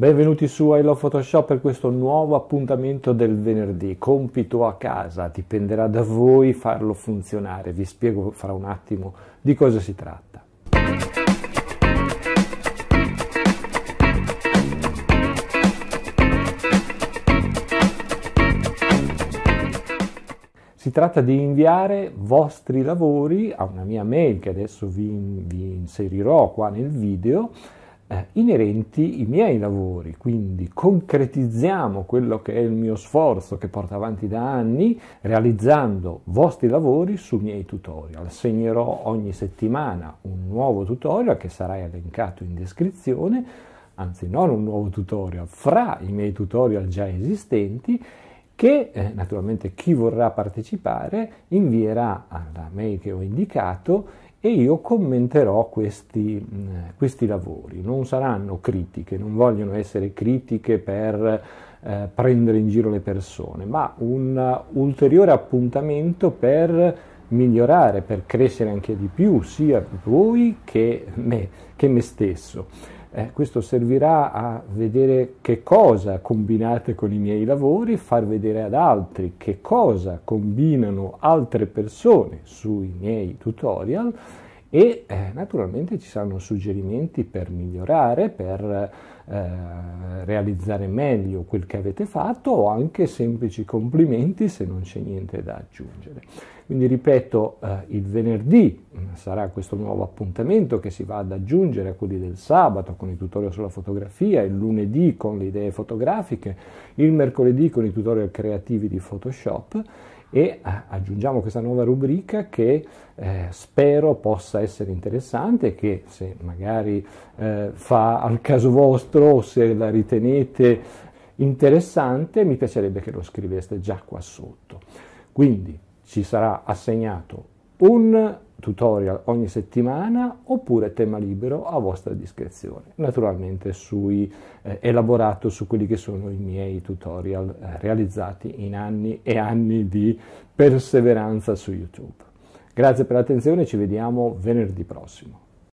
Benvenuti su I Love Photoshop per questo nuovo appuntamento del venerdì. Compito a casa, dipenderà da voi farlo funzionare. Vi spiego fra un attimo di cosa si tratta. Si tratta di inviare vostri lavori a una mia mail che adesso vi, vi inserirò qua nel video eh, inerenti i miei lavori, quindi concretizziamo quello che è il mio sforzo che porto avanti da anni realizzando vostri lavori sui miei tutorial. Segnerò ogni settimana un nuovo tutorial che sarà elencato in descrizione, anzi non un nuovo tutorial, fra i miei tutorial già esistenti che eh, naturalmente chi vorrà partecipare invierà alla mail che ho indicato e io commenterò questi, mm, eh, questi, lavori. Non saranno critiche, non vogliono essere critiche per eh, prendere in giro le persone, ma un ulteriore appuntamento per migliorare, per crescere anche di più, sia voi che me, che me stesso. Eh, questo servirà a vedere che cosa combinate con i miei lavori, far vedere ad altri che cosa combinano altre persone sui miei tutorial e eh, naturalmente ci saranno suggerimenti per migliorare, per eh, realizzare meglio quel che avete fatto o anche semplici complimenti se non c'è niente da aggiungere. Quindi ripeto, eh, il venerdì mm, sarà questo nuovo appuntamento che si va ad aggiungere a quelli del sabato con i tutorial sulla fotografia, il lunedì con le idee fotografiche, il mercoledì con i tutorial creativi di Photoshop e ah, aggiungiamo questa nuova rubrica che eh, spero possa essere interessante, che se magari eh, fa al caso vostro o se la ritenete interessante, mi piacerebbe che lo scriveste già qua sotto. Quindi ci sarà assegnato un tutorial ogni settimana oppure tema libero a vostra discrezione, naturalmente sui, eh, elaborato su quelli che sono i miei tutorial eh, realizzati in anni e anni di perseveranza su YouTube. Grazie per l'attenzione, ci vediamo venerdì prossimo.